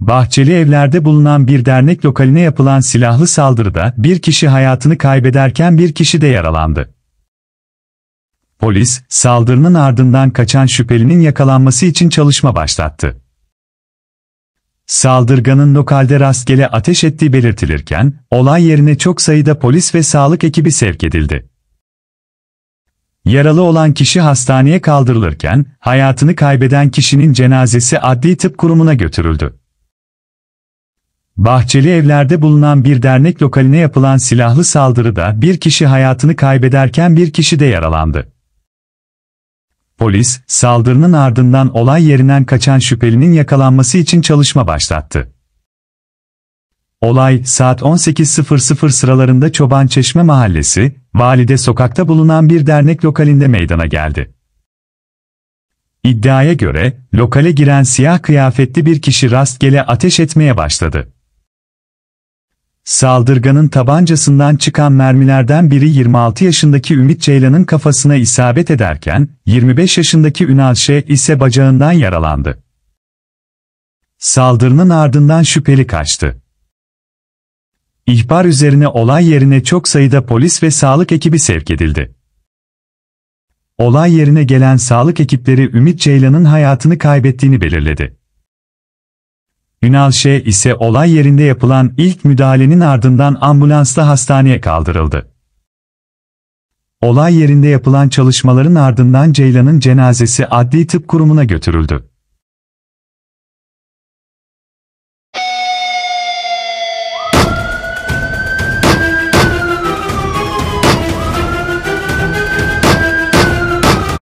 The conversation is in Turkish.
Bahçeli evlerde bulunan bir dernek lokaline yapılan silahlı saldırıda bir kişi hayatını kaybederken bir kişi de yaralandı. Polis, saldırının ardından kaçan şüphelinin yakalanması için çalışma başlattı. Saldırganın lokalde rastgele ateş ettiği belirtilirken, olay yerine çok sayıda polis ve sağlık ekibi sevk edildi. Yaralı olan kişi hastaneye kaldırılırken, hayatını kaybeden kişinin cenazesi adli tıp kurumuna götürüldü. Bahçeli evlerde bulunan bir dernek lokaline yapılan silahlı saldırıda bir kişi hayatını kaybederken bir kişi de yaralandı. Polis, saldırının ardından olay yerinden kaçan şüphelinin yakalanması için çalışma başlattı. Olay, saat 18.00 sıralarında Çoban Çeşme Mahallesi, Valide Sokak'ta bulunan bir dernek lokalinde meydana geldi. İddiaya göre, lokale giren siyah kıyafetli bir kişi rastgele ateş etmeye başladı. Saldırganın tabancasından çıkan mermilerden biri 26 yaşındaki Ümit Ceylan'ın kafasına isabet ederken, 25 yaşındaki Ünal Şe ise bacağından yaralandı. Saldırının ardından şüpheli kaçtı. İhbar üzerine olay yerine çok sayıda polis ve sağlık ekibi sevk edildi. Olay yerine gelen sağlık ekipleri Ümit Ceylan'ın hayatını kaybettiğini belirledi. Ünal Şe ise olay yerinde yapılan ilk müdahalenin ardından ambulansla hastaneye kaldırıldı. Olay yerinde yapılan çalışmaların ardından Ceylan'ın cenazesi Adli Tıp Kurumu'na götürüldü.